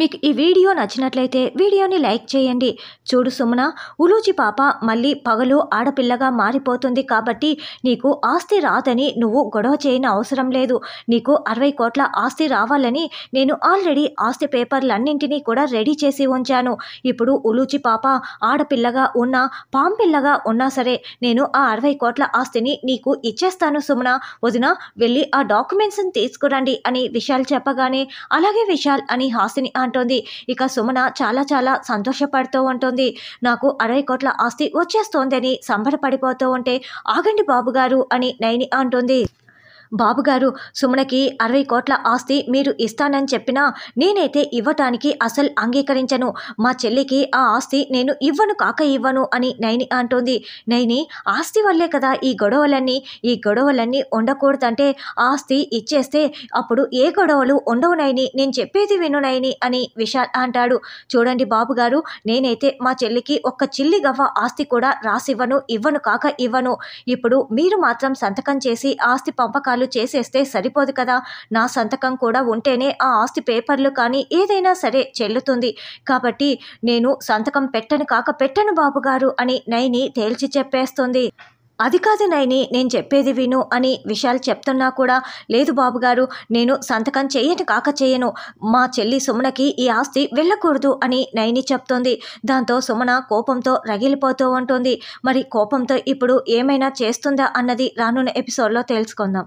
మీకు ఈ వీడియో నచ్చినట్లయితే వీడియోని లైక్ చేయండి చూడు సుమన ఉలూచి పాప మళ్ళీ పగలు ఆడపిల్లగా మారిపోతుంది కాబట్టి నీకు ఆస్తి రాదని నువ్వు గొడవ చేయన అవసరం లేదు నీకు అరవై కోట్ల ఆస్తి రావాలని నేను ఆల్రెడీ ఆస్తి పేపర్లన్నింటినీ కూడా రెడీ చేసి ఉంచాను ఇప్పుడు ఉలూచి పాప ఆడపిల్లగా ఉన్నా పాంపిల్లగా ఉన్నా సరే నేను ఆ అరవై కోట్ల ఆస్తిని నీకు ఇచ్చేస్తాను సుమన వదిన వెళ్ళి ఆ డాక్యుమెంట్స్ని తీసుకురండి అని విశాల్ చెప్పగానే అలాగే విశాల్ అని హాసిని ఆ అంటోంది ఇక సుమన చాలా చాలా సంతోషపడుతూ ఉంటుంది నాకు అరవై కోట్ల ఆస్తి వచ్చేస్తోందని సంబరపడిపోతూ ఉంటే ఆగండి బాబుగారు అని నైని అంటుంది బాబుగారు సుమనకి అరవై కోట్ల ఆస్తి మీరు ఇస్తానని చెప్పినా నేనైతే ఇవ్వటానికి అసలు అంగీకరించను మా చెల్లికి ఆ ఆస్తి నేను ఇవ్వను కాక ఇవ్వను అని నైని అంటోంది నైని ఆస్తి వల్లే కదా ఈ గొడవలన్నీ ఈ గొడవలన్నీ ఉండకూడదంటే ఆస్తి ఇచ్చేస్తే అప్పుడు ఏ గొడవలు ఉండవు నైని నేను చెప్పేది విను నైని అని విశాల్ అంటాడు చూడండి బాబుగారు నేనైతే మా చెల్లికి ఒక్క చిల్లి గవ్వ ఆస్తి కూడా రాసివ్వను ఇవ్వను కాక ఇవ్వను ఇప్పుడు మీరు మాత్రం సంతకం చేసి ఆస్తి పంపకాలు సంతకాలు చేసేస్తే సరిపోదు కదా నా సంతకం కూడా ఉంటేనే ఆ ఆస్తి పేపర్లు కానీ ఏదైనా సరే చెల్లుతుంది కాబట్టి నేను సంతకం పెట్టను కాక పెట్టను బాబుగారు అని నైని తేల్చి చెప్పేస్తుంది అది కాదు నైని నేను చెప్పేది విను అని విశాల్ చెప్తున్నా కూడా లేదు బాబుగారు నేను సంతకం చేయను కాక చేయను మా చెల్లి సుమనకి ఈ ఆస్తి వెళ్ళకూడదు అని నైని చెప్తుంది దాంతో సుమన కోపంతో రగిలిపోతూ ఉంటుంది మరి కోపంతో ఇప్పుడు ఏమైనా చేస్తుందా అన్నది రానున్న ఎపిసోడ్లో తెలుసుకుందాం